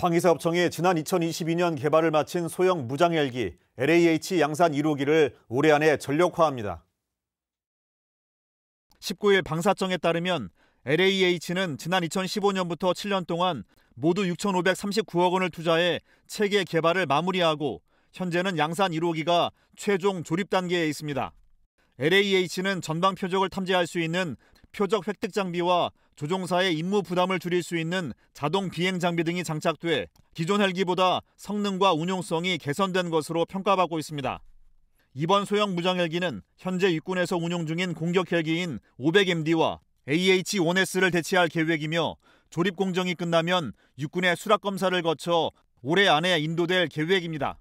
방위사업청이 지난 2022년 개발을 마친 소형 무장헬기 LAH 양산 1호기를 올해 안에 전력화합니다. 19일 방사청에 따르면 LAH는 지난 2015년부터 7년 동안 모두 6,539억 원을 투자해 체계 개발을 마무리하고 현재는 양산 1호기가 최종 조립 단계에 있습니다. LAH는 전방 표적을 탐지할 수 있는 표적 획득 장비와 조종사의 임무 부담을 줄일 수 있는 자동 비행 장비 등이 장착돼 기존 헬기보다 성능과 운용성이 개선된 것으로 평가받고 있습니다. 이번 소형 무장 헬기는 현재 육군에서 운용 중인 공격 헬기인 500MD와 AH-1S를 대체할 계획이며 조립 공정이 끝나면 육군의 수락 검사를 거쳐 올해 안에 인도될 계획입니다.